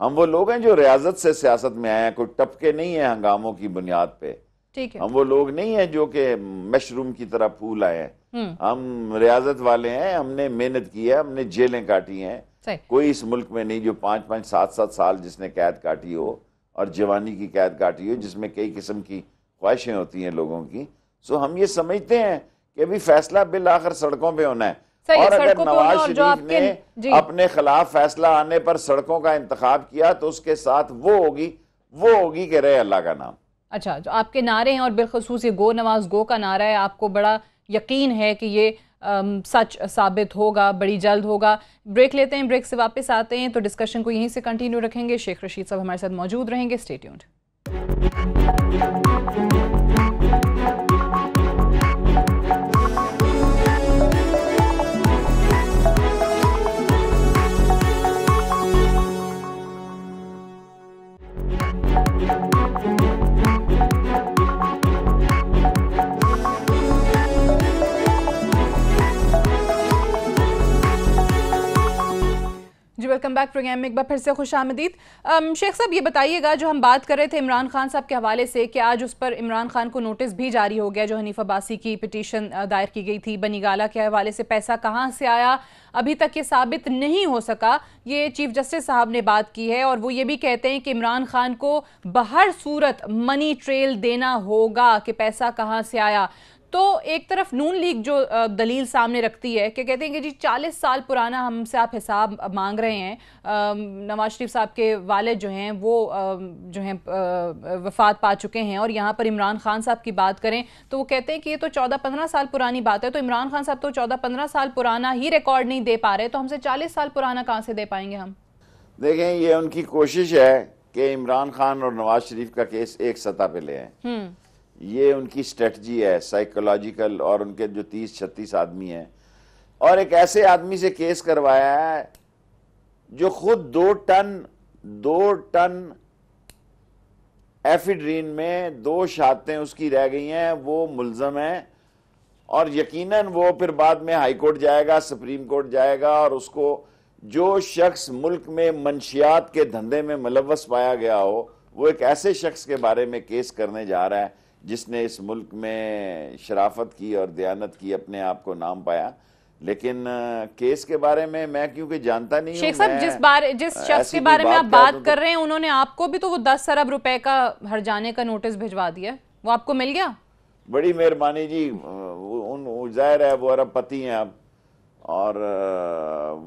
हम वो लोग हैं जो रियाजत से सियासत में आए हैं कोई टपके नहीं है हंगामों की बुनियाद पर ठीक है हम वो लोग नहीं है जो कि मशरूम की तरह फूल आए हैं हम्म। हम रियाजत वाले हैं हमने मेहनत की है हमने जेलें काटी हैं कोई इस मुल्क में नहीं जो पांच पाँच सात सात साल जिसने कैद काटी हो और जवानी की कैद काटी हो जिसमें कई किस्म की ख्वाहिशें होती हैं लोगों की सो हम ये समझते हैं कि अभी फैसला बिल आखिर सड़कों पे होना है और अगर नवाज शरीफ ने अपने खिलाफ फैसला आने पर सड़कों का इंतखाब किया तो उसके साथ वो होगी वो होगी कि रहे अल्लाह का नाम अच्छा जो आपके नारे हैं और बिलखसूस ये गो नवाज गो का नारा है आपको बड़ा यकीन है कि ये आम, सच साबित होगा बड़ी जल्द होगा ब्रेक लेते हैं ब्रेक से वापस आते हैं तो डिस्कशन को यहीं से कंटिन्यू रखेंगे शेख रशीद साहब हमारे साथ मौजूद रहेंगे स्टेट्यूड जी वेलकम बैक प्रोग्राम में एक बार फिर से खुश आमदीद शेख साहब ये बताइएगा जो हम बात कर रहे थे इमरान खान साहब के हवाले से कि आज उस पर इमरान खान को नोटिस भी जारी हो गया जो हनीफ अब्बासी की पिटीशन दायर की गई थी बनीगाला के हवाले से पैसा कहाँ से आया अभी तक ये साबित नहीं हो सका ये चीफ जस्टिस साहब ने बात की है और वो ये भी कहते हैं कि इमरान खान को बहर सूरत मनी ट्रेल देना होगा कि पैसा कहाँ से आया तो एक तरफ नून लीग जो दलील सामने रखती है कि कहते हैं कि जी चालीस साल पुराना हमसे आप हिसाब मांग रहे हैं नवाज शरीफ साहब के वाले जो हैं वो जो हैं वफात पा चुके हैं और यहाँ पर इमरान खान साहब की बात करें तो वो कहते हैं कि ये तो चौदह पंद्रह साल पुरानी बात है तो इमरान खान साहब तो चौदह पंद्रह साल पुराना ही रिकॉर्ड नहीं दे पा रहे तो हमसे चालीस साल पुराना कहाँ से दे पाएंगे हम देखें ये उनकी कोशिश है कि इमरान खान और नवाज शरीफ का केस एक सतह पे ले आए हम्म। ये उनकी स्ट्रेटजी है साइकोलॉजिकल और उनके जो तीस छत्तीस आदमी हैं और एक ऐसे आदमी से केस करवाया है जो खुद दो टन दो टन एफिड्रीन में दो शातें उसकी रह गई हैं वो मुलजम है और यकीनन वो फिर बाद में हाई कोर्ट जाएगा सुप्रीम कोर्ट जाएगा और उसको जो शख्स मुल्क में मंशियात के धंधे में मुलवस पाया गया हो वो एक ऐसे शख्स के बारे में केस करने जा रहा है जिसने इस मुल्क में शराफत की और दयानत की अपने आप को नाम पाया लेकिन केस के बारे में मैं क्योंकि जानता नहीं शेख साहब जिस बारे जिस शख्स के बारे में आप बात तो कर रहे हैं उन्होंने आपको भी तो वो दस अरब रुपए का हर जाने का नोटिस भिजवा दिया वो आपको मिल गया बड़ी मेहरबानी जी उन जाहिर है वो अरब पति हैं आप और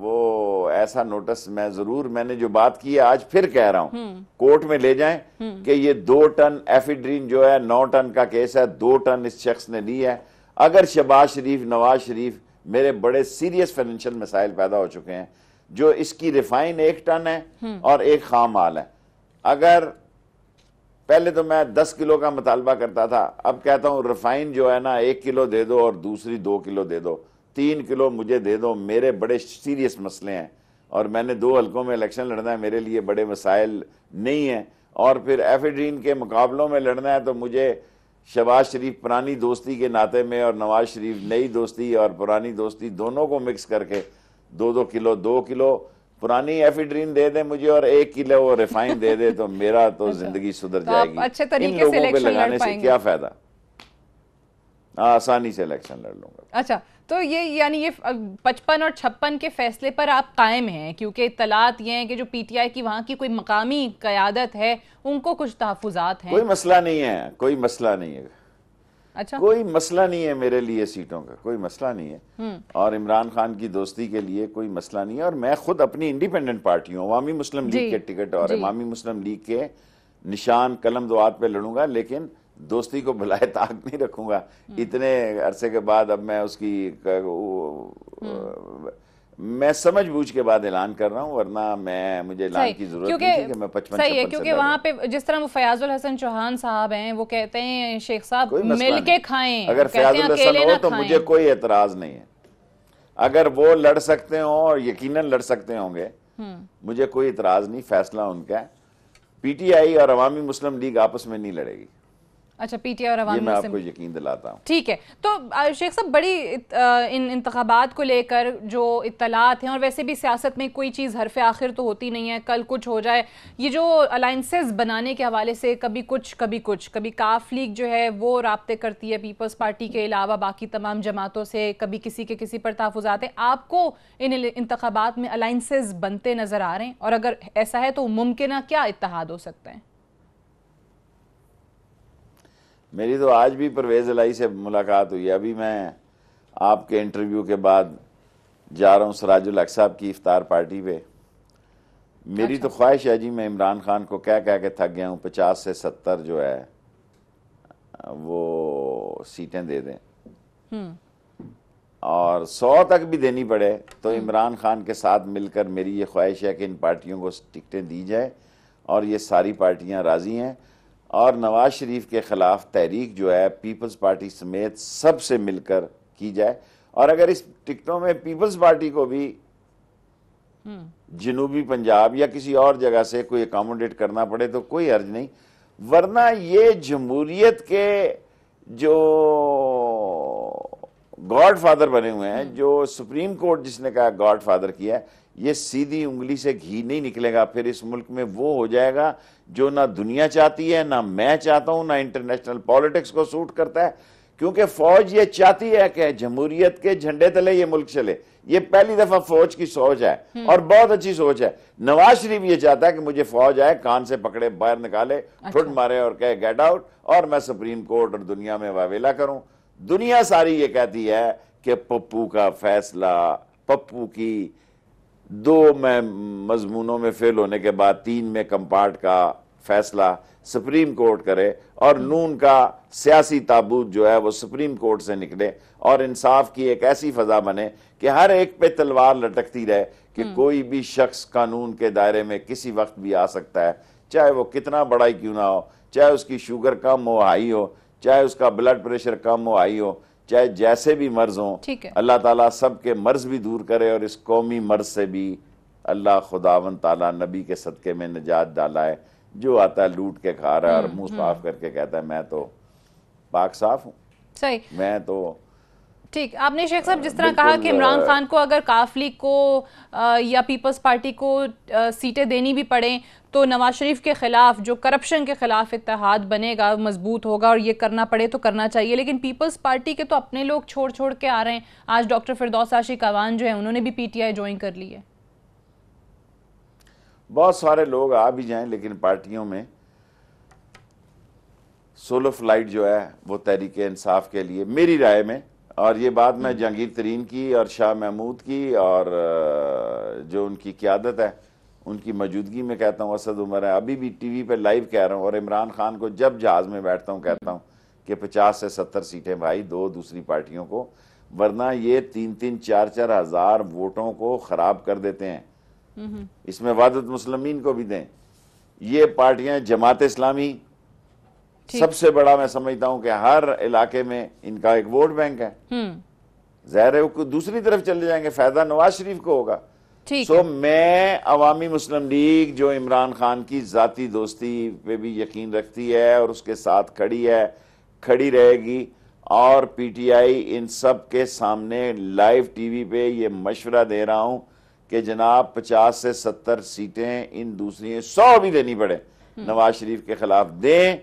वो ऐसा नोटिस मैं जरूर मैंने जो बात की है आज फिर कह रहा हूँ हम्म। कोर्ट में ले जाएं हम्म। कि ये दो टन एफिड्रीन जो है नौ टन का केस है दो टन इस शख्स ने ली है अगर शबाज शरीफ नवाज शरीफ मेरे बड़े सीरियस फाइनेंशियल मसाइल पैदा हो चुके हैं जो इसकी रिफाइन एक टन है हम्म। और एक खाम माल है अगर पहले तो मैं दस किलो का मुतालबा करता था अब कहता हूँ रिफाइन जो है ना एक किलो दे दो और दूसरी दो किलो दे दो तीन किलो मुझे दे दो मेरे बड़े सीरियस मसले हैं और मैंने दो हलकों में इलेक्शन लड़ना है मेरे लिए बड़े मसाइल नहीं हैं और फिर एफिड्रीन के मुकाबलों में लड़ना है तो मुझे शबाज शरीफ पुरानी दोस्ती के नाते में और नवाज शरीफ नई दोस्ती और पुरानी दोस्ती दोनों को मिक्स करके दो दो किलो दो किलो पुरानी एफिड्रीन दे दे मुझे और एक किलो वो रिफाइन दे दे तो मेरा तो जिंदगी सुधर तो जाएगी अच्छे तरीके इन लोगों से लगाने से क्या फायदा आसानी से इलेक्शन लड़ लूंगा अच्छा तो ये यानी ये पचपन और छप्पन के फैसले पर आप कायम हैं क्योंकि इतलात ये हैं कि जो पीटीआई की वहाँ की कोई मकामी क्यादत है उनको कुछ तहफात है कोई मसला नहीं है कोई मसला नहीं है अच्छा कोई मसला नहीं है मेरे लिए सीटों का कोई मसला नहीं है हम्म। और इमरान खान की दोस्ती के लिए कोई मसला नहीं है और मैं खुद अपनी इंडिपेंडेंट पार्टी हूँ अवामी मुस्लिम लीग के टिकट और अवामी मुस्लिम लीग के निशान कलम दुआत पे लड़ूंगा लेकिन दोस्ती को भलाए ताक नहीं रखूंगा हम्म। इतने अरसे के बाद अब मैं उसकी हम्म। मैं समझ बूझ के बाद ऐलान कर रहा हूँ वरना मैं मुझे ऐलान की जरूरत नहीं कि मैं पचपन सही है क्योंकि वहाँ पे जिस तरह वो फयाजुल हसन चौहान साहब हैं वो कहते हैं शेख साहब मिलके खाएं अगर फयाजुल हसन हो तो मुझे कोई एतराज नहीं है अगर वो लड़ सकते हो और यकीनन लड़ सकते होंगे हम्म। मुझे कोई इतराज नहीं फैसला उनका है पीटीआई और अवामी मुस्लिम लीग आपस में नहीं लड़ेगी अच्छा पीटीआई और अवामी ये मैं आपको यकीन दिलाता हूँ ठीक है तो शेख साहब बड़ी इत, आ, इन इंतबात को लेकर जो इतलात हैं और वैसे भी सियासत में कोई चीज़ हरफ आखिर तो होती नहीं है कल कुछ हो जाए ये जो अलाइंसेस बनाने के हवाले से कभी कुछ कभी कुछ कभी काफ लीग जो है वो रबते करती है पीपल्स पार्टी के अलावा बाकी तमाम जमातों से कभी किसी के किसी पर तहफात हैं आपको इन इंतबात में अलाइंसेज बनते नज़र आ रहे हैं और अगर ऐसा है तो मुमकिन क्या इतिहाद हो सकते हैं मेरी तो आज भी परवेज़ अलाई से मुलाकात हुई है अभी मैं आपके इंटरव्यू के बाद जा रहा हूँ सराजुल हक साहब की इफ्तार पार्टी पे मेरी तो अच्छा। तो ख्वाहिश है जी मैं इमरान खान को कह कह के थक गया हूँ पचास से सत्तर जो है वो सीटें दे दें हम्म। और सौ तक भी देनी पड़े तो हम्म। इमरान खान के साथ मिलकर मेरी ये ख्वाहिश है कि इन पार्टियों को टिकटें दी जाए और ये सारी पार्टियां राज़ी हैं और नवाज शरीफ के ख़िलाफ़ तहरीक जो है पीपल्स पार्टी समेत सब से मिलकर की जाए और अगर इस टिकटों में पीपल्स पार्टी को भी हम्म। जनूबी पंजाब या किसी और जगह से कोई अकोमोडेट करना पड़े तो कोई अर्ज नहीं वरना ये जमहूरीत के जो गॉड फादर बने हुए हैं हम्म। जो सुप्रीम कोर्ट जिसने कहा गॉड फादर किया ये सीधी उंगली से घी नहीं निकलेगा फिर इस मुल्क में वो हो जाएगा जो ना दुनिया चाहती है ना मैं चाहता हूं ना इंटरनेशनल पॉलिटिक्स को सूट करता है क्योंकि फौज ये चाहती है कि जमहूरियत के झंडे तले ये मुल्क चले ये पहली दफा फौज की सोच है हम्म। और बहुत अच्छी सोच है नवाज शरीफ ये चाहता है कि मुझे फौज आए कान से पकड़े बाहर निकाले अच्छा। ठुट अच्छा। मारे और कहे गेट आउट और मैं सुप्रीम कोर्ट और दुनिया में वावेला करूं दुनिया सारी ये कहती है कि पप्पू का फैसला पप्पू की दो में मजमूनों में फेल होने के बाद तीन में कंपार्ट का फैसला सुप्रीम कोर्ट करे और हम्म। नून का सियासी ताबूत जो है वो सुप्रीम कोर्ट से निकले और इंसाफ की एक ऐसी फजा बने कि हर एक पे तलवार लटकती रहे कि हम्म। कोई भी शख्स कानून के दायरे में किसी वक्त भी आ सकता है चाहे वो कितना बड़ा ही क्यों ना हो चाहे उसकी शुगर कम हो हाई हो चाहे उसका ब्लड प्रेशर कम हो हाई हो चाहे जैसे भी मर्ज हों अल्लाह ताला सब के मर्ज भी दूर करे और इस कौमी मर्ज से भी अल्लाह खुदावन ताला नबी के सदक़े में निजात डाला है जो आता है लूट के खा रहा है और हम्म, मुंह हम्म। साफ करके कहता है मैं तो पाक साफ हूँ मैं तो ठीक आपने शेख साहब जिस तरह कहा कि इमरान खान को अगर काफ लीग को आ, या पीपल्स पार्टी को सीटें देनी भी पड़े तो नवाज शरीफ के ख़िलाफ़ जो करप्शन के ख़िलाफ़ इतिहाद बनेगा मजबूत होगा और ये करना पड़े तो करना चाहिए लेकिन पीपल्स पार्टी के तो अपने लोग छोड़ छोड़ के आ रहे हैं आज डॉक्टर फिरदौस आशी कवान जो है उन्होंने भी पी टी आई ज्वाइन कर ली है बहुत सारे लोग आ भी जाए लेकिन पार्टियों में सोलो फ्लाइट जो है वो तहरीक इंसाफ के लिए मेरी राय में और ये बात मैं हम्म। जहांगीर तरीन की और शाह महमूद की और जो उनकी क्यादत है उनकी मौजूदगी में कहता हूँ असद उमर है अभी भी टीवी पे लाइव कह रहा हूँ और इमरान खान को जब जहाज़ में बैठता हूँ कहता हूँ कि 50 से 70 सीटें भाई दो दूसरी पार्टियों को वरना ये तीन तीन चार चार हज़ार वोटों को ख़राब कर देते हैं हम्म। इसमें वादत मुसलमिन को भी दें ये पार्टियाँ जमात इस्लामी सबसे बड़ा मैं समझता हूं कि हर इलाके में इनका एक वोट बैंक है हम्म। जहर है दूसरी तरफ चले जाएंगे फायदा नवाज शरीफ को होगा सो so, मैं अवामी मुस्लिम लीग जो इमरान खान की जाति दोस्ती पे भी यकीन रखती है और उसके साथ खड़ी है खड़ी रहेगी और पीटीआई इन सब के सामने लाइव टीवी पे ये मशवरा दे रहा हूँ कि जनाब 50 से 70 सीटें इन दूसरी सौ भी देनी पड़े हम्म। नवाज शरीफ के खिलाफ दें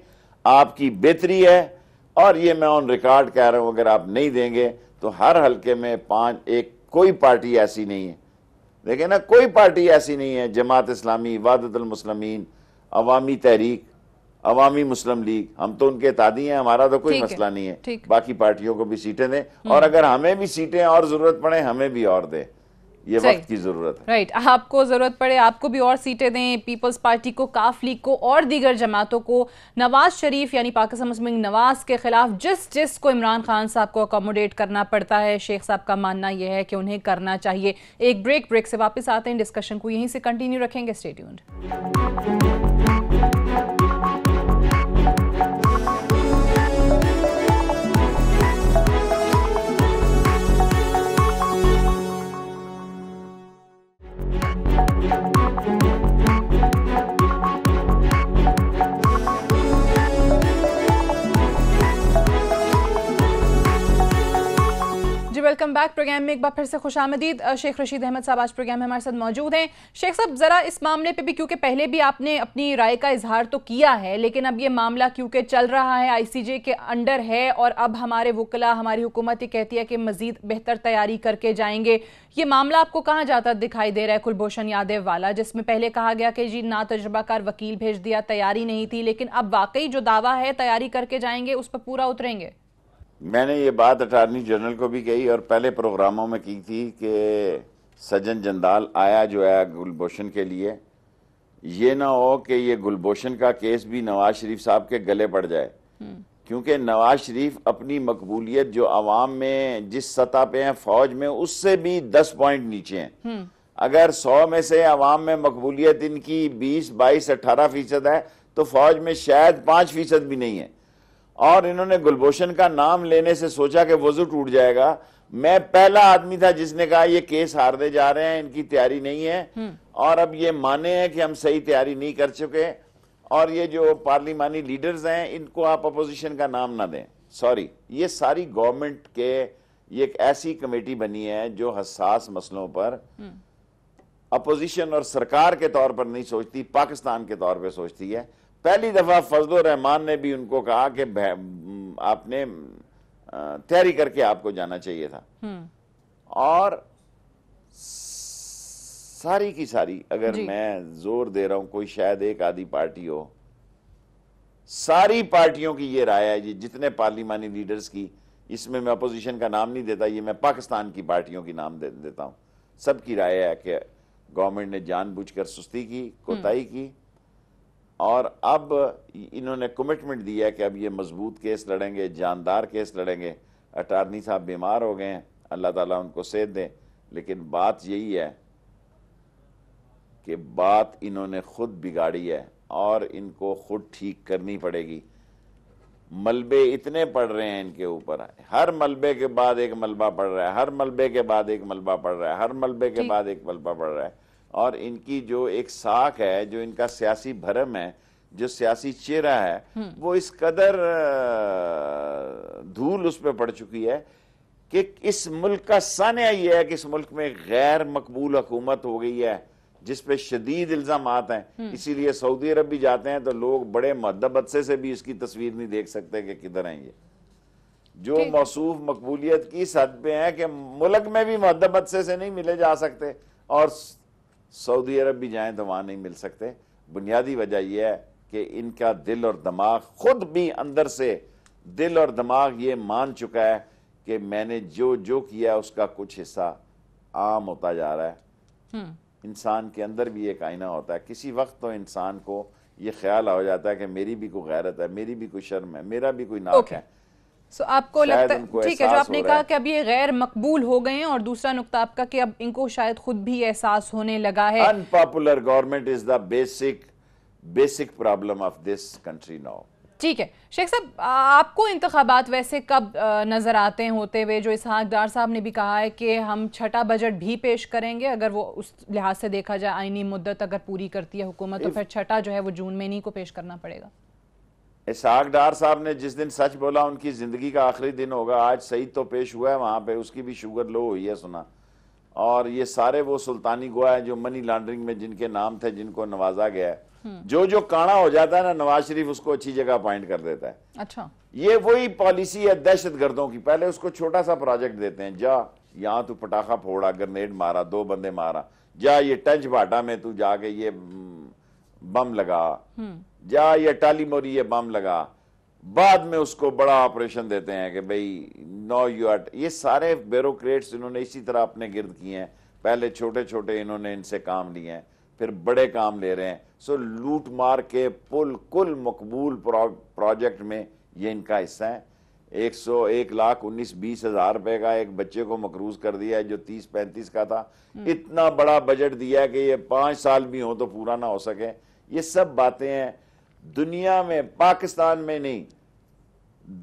आपकी बेहतरी है और ये मैं ऑन रिकॉर्ड कह रहा हूँ अगर आप नहीं देंगे तो हर हलके में पांच एक कोई पार्टी ऐसी नहीं है देखें ना कोई पार्टी ऐसी नहीं है जमात इस्लामी वादतमसलमिन अवामी तहरीक अवामी मुस्लिम लीग हम तो उनके तादी हैं हमारा तो कोई मसला नहीं है बाकी पार्टियों को भी सीटें दें हम्म। और अगर हमें भी सीटें और जरूरत पड़े हमें भी और दें ये वक्त की जरूरत है राइट आपको जरूरत पड़े आपको भी और सीटें दें पीपल्स पार्टी को काफ लीग को और दीगर जमातों को नवाज शरीफ यानी पाकिस्तान मुस्लिम नवाज के खिलाफ जिस जिस को इमरान खान साहब को अकोमोडेट करना पड़ता है शेख साहब का मानना यह है कि उन्हें करना चाहिए एक ब्रेक ब्रेक से वापस आते हैं डिस्कशन को यहीं से कंटिन्यू रखेंगे स्टेट्यून्ड वेलकम बैक प्रोग्राम में एक बार फिर से खुश आमदीद शेख रशीद अहमद साहब आज प्रोग्राम में हमारे साथ मौजूद हैं शेख साहब ज़रा इस मामले पे भी क्योंकि पहले भी आपने अपनी राय का इजहार तो किया है लेकिन अब ये मामला क्योंकि चल रहा है आईसीजे के अंडर है और अब हमारे वकला हमारी हुकूमत ये कहती है कि मज़ीद बेहतर तैयारी करके जाएंगे ये मामला आपको कहाँ जाता दिखाई दे रहा है कुलभूषण यादव वाला जिसमें पहले कहा गया कि जी ना तजर्बाकार वकील भेज दिया तैयारी नहीं थी लेकिन अब वाकई जो दावा है तैयारी करके जाएंगे उस पर पूरा उतरेंगे मैंने ये बात अटारनी जनरल को भी कही और पहले प्रोग्रामों में की थी कि सज्जन जंदाल आया जो है गुलभूषण के लिए ये ना हो कि ये गुलभूषण का केस भी नवाज शरीफ साहब के गले पड़ जाए हम्म। क्योंकि नवाज शरीफ अपनी मकबूलियत जो आवाम में जिस सतह पे हैं फौज में उससे भी दस पॉइंट नीचे हैं हम्म। अगर सौ में से आवाम में मकबूलियत इनकी बीस बाईस अट्ठारह फीसद है तो फौज में शायद पाँच फीसद भी नहीं है और इन्होंने गुलभूषण का नाम लेने से सोचा कि वजू टूट जाएगा मैं पहला आदमी था जिसने कहा ये केस हारने जा रहे हैं इनकी तैयारी नहीं है हम्म। और अब ये माने हैं कि हम सही तैयारी नहीं कर चुके और ये जो पार्लिमानी लीडर्स हैं इनको आप अपोजिशन का नाम ना दें सॉरी ये सारी गवर्नमेंट के ये एक ऐसी कमेटी बनी है जो हसास मसलों पर हम्म। अपोजिशन और सरकार के तौर पर नहीं सोचती पाकिस्तान के तौर पर सोचती है पहली दफ़ा फजल रहमान ने भी उनको कहा कि आपने तैयारी करके आपको जाना चाहिए था हम्म। और सारी की सारी अगर मैं जोर दे रहा हूं कोई शायद एक आधी पार्टी हो सारी पार्टियों की ये राय है जी जितने पार्लिमानी लीडर्स की इसमें मैं अपोजिशन का नाम नहीं देता ये मैं पाकिस्तान की पार्टियों की नाम दे देता हूँ सबकी राय है कि गवर्नमेंट ने जानबूझकर सुस्ती की कोताही हम्म। की और अब इन्होंने कमिटमेंट दिया है कि अब ये मजबूत केस लड़ेंगे जानदार केस लड़ेंगे अटारनी साहब बीमार हो गए हैं अल्लाह ताला उनको सेहत दें लेकिन बात यही है कि बात इन्होंने खुद बिगाड़ी है और इनको खुद ठीक करनी पड़ेगी मलबे इतने पड़ रहे हैं इनके ऊपर हर मलबे के बाद एक मलबा पड़ रहा है हर मलबे के बाद एक मलबा पड़ रहा है हर मलबे के बाद एक मलबा पड़ रहा है और इनकी जो एक साख है जो इनका सियासी भरम है जो सियासी चेहरा है हम्म। वो इस कदर धूल उस पर पड़ चुकी है कि इस मुल्क का सान्या ये है कि इस मुल्क में गैर मकबूल हुकूमत हो गई है जिसपे शदीद इल्ज़ाम हैं हम्म। इसीलिए सऊदी अरब भी जाते हैं तो लोग बड़े मदब अदसे से भी इसकी तस्वीर नहीं देख सकते कि किधर हैं ये जो मौसू मकबूलियत की सद पे हैं कि मुल्क में भी मदब अदसे से नहीं मिले जा सकते और सऊदी अरब भी जाएं तो वहां नहीं मिल सकते बुनियादी वजह यह है कि इनका दिल और दिमाग खुद भी अंदर से दिल और दिमाग ये मान चुका है कि मैंने जो जो किया उसका कुछ हिस्सा आम होता जा रहा है हम्म। इंसान के अंदर भी एक आईना होता है किसी वक्त तो इंसान को ये ख्याल आ जाता है कि मेरी भी कोई गैरत है मेरी भी कोई शर्म है मेरा भी कोई नाक okay. है सो आपको लगता है ठीक है जो आपने कहा कि अब ये गैर मकबूल हो गए हैं और दूसरा नुकता आपका कि अब इनको शायद खुद भी एहसास होने लगा है unpopular government is the basic basic problem of this country now ठीक है शेख साहब आपको इंतबात वैसे कब नज़र आते हैं होते हुए जो इसहाकदार साहब ने भी कहा है कि हम छठा बजट भी पेश करेंगे अगर वो उस लिहाज से देखा जाए आईनी मुद्दत अगर पूरी करती है हुकूमत तो फिर छठा जो है वो जून में नहीं को पेश करना पड़ेगा इसाक डार साहब ने जिस दिन सच बोला उनकी ज़िंदगी का आखिरी दिन होगा आज सईद तो पेश हुआ है वहां पे उसकी भी शुगर लो हुई है सुना और ये सारे वो सुल्तानी गोवा है जो मनी लॉन्ड्रिंग में जिनके नाम थे जिनको नवाजा गया है हम्म। जो जो काना हो जाता है ना नवाज शरीफ उसको अच्छी जगह अपॉइंट कर देता है अच्छा ये वही पॉलिसी है दहशत गर्दों की पहले उसको छोटा सा प्रोजेक्ट देते हैं जा यहाँ तू पटाखा फोड़ा ग्रनेड मारा दो बंदे मारा जा ये टंच बाटा में तू जाके ये हम्म, बम लगा या हम्म। ये टाली मोरी ये बम लगा बाद में उसको बड़ा ऑपरेशन देते हैं कि भाई नो यू आर ये सारे ब्यूरोक्रेट्स इन्होंने इसी तरह अपने गिर्द किए हैं पहले छोटे छोटे इन्होंने इनसे काम लिए हैं फिर बड़े काम ले रहे हैं सो लूट मार के पुल कुल मकबूल प्रोजेक्ट में ये इनका हिस्सा है एक सौ एक लाख उन्नीस बीस हजार रुपए का एक बच्चे को मकरूज कर दिया है जो तीस पैंतीस का था हम्म। इतना बड़ा बजट दिया है कि ये पांच साल भी हो तो पूरा ना हो सके ये सब बातें हैं दुनिया में पाकिस्तान में नहीं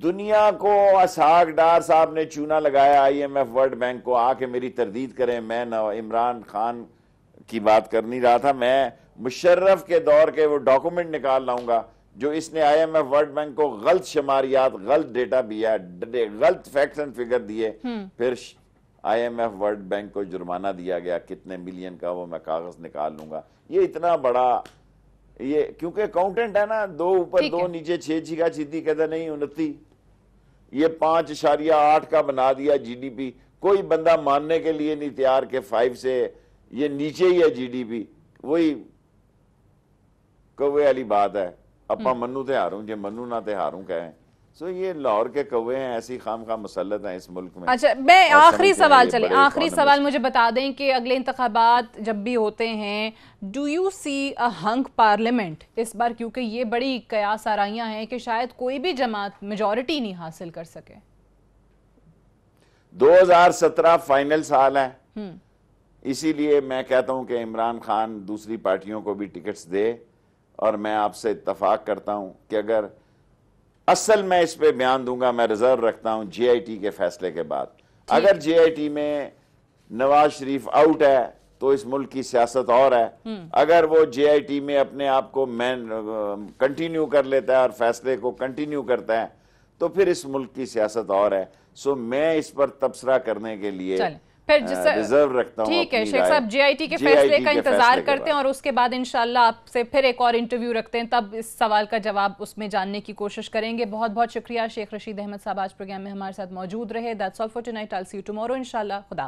दुनिया को असहाक डार साहब ने चूना लगाया आईएमएफ वर्ल्ड बैंक को आके मेरी तरदीद करें मैं न इमरान खान की बात कर नहीं रहा था मैं मुशर्रफ के दौर के वो डॉक्यूमेंट निकाल लाऊंगा जो इसने आईएमएफ वर्ल्ड बैंक को गलत शमारियात गलत डेटा दिया गलत फैक्ट्स एंड फिगर दिए हम्म। फिर आईएमएफ वर्ल्ड बैंक को जुर्माना दिया गया कितने मिलियन का वो मैं कागज निकाल लूंगा ये इतना बड़ा ये क्योंकि अकाउंटेंट है ना दो ऊपर दो नीचे छह छिगा छीती कहते नहीं उन्नति ये पांच इशारिया आठ का बना दिया जीडीपी कोई बंदा मानने के लिए नहीं तैयार के फाइव से ये नीचे ही है जीडीपी वही कवे वाली बात है हम्म। अपा मनु ते हारू जे मनु ना ते हारू कहें सो ये लाहौर के कौए हैं ऐसी खाम खाम मुसलत हैं इस मुल्क में अच्छा मैं आखिरी सवाल चले आखिरी सवाल मुझे बता दें कि अगले इंतबात जब भी होते हैं do you see a hung parliament इस बार क्योंकि ये बड़ी कयास आराइयाँ हैं कि शायद कोई भी जमात मेजोरिटी नहीं हासिल कर सके 2017 फाइनल साल है हम्म। इसीलिए मैं कहता हूं कि इमरान खान दूसरी पार्टियों को भी टिकट्स दे और मैं आपसे इतफाक करता हूं कि अगर असल मैं इस पर बयान दूंगा मैं रिजर्व रखता हूं जीआईटी के फैसले के बाद अगर जीआईटी में नवाज शरीफ आउट है तो इस मुल्क की सियासत और है हम्म। अगर वो जीआईटी में अपने आप को मैन कंटिन्यू कर लेता है और फैसले को कंटिन्यू करता है तो फिर इस मुल्क की सियासत और है सो मैं इस पर तबसरा करने के लिए फिर रिजर्व हाँ, रखता हूँ ठीक है शेख साहब जीआईटी के फैसले का इंतजार करते हैं और उसके बाद इनशाला आपसे फिर एक और इंटरव्यू रखते हैं तब इस सवाल का जवाब उसमें जानने की कोशिश करेंगे बहुत बहुत शुक्रिया शेख रशीद अहमद साहब आज प्रोग्राम में हमारे साथ मौजूद रहे that's all for tonight I'll see tomorrow इनशाला खुदा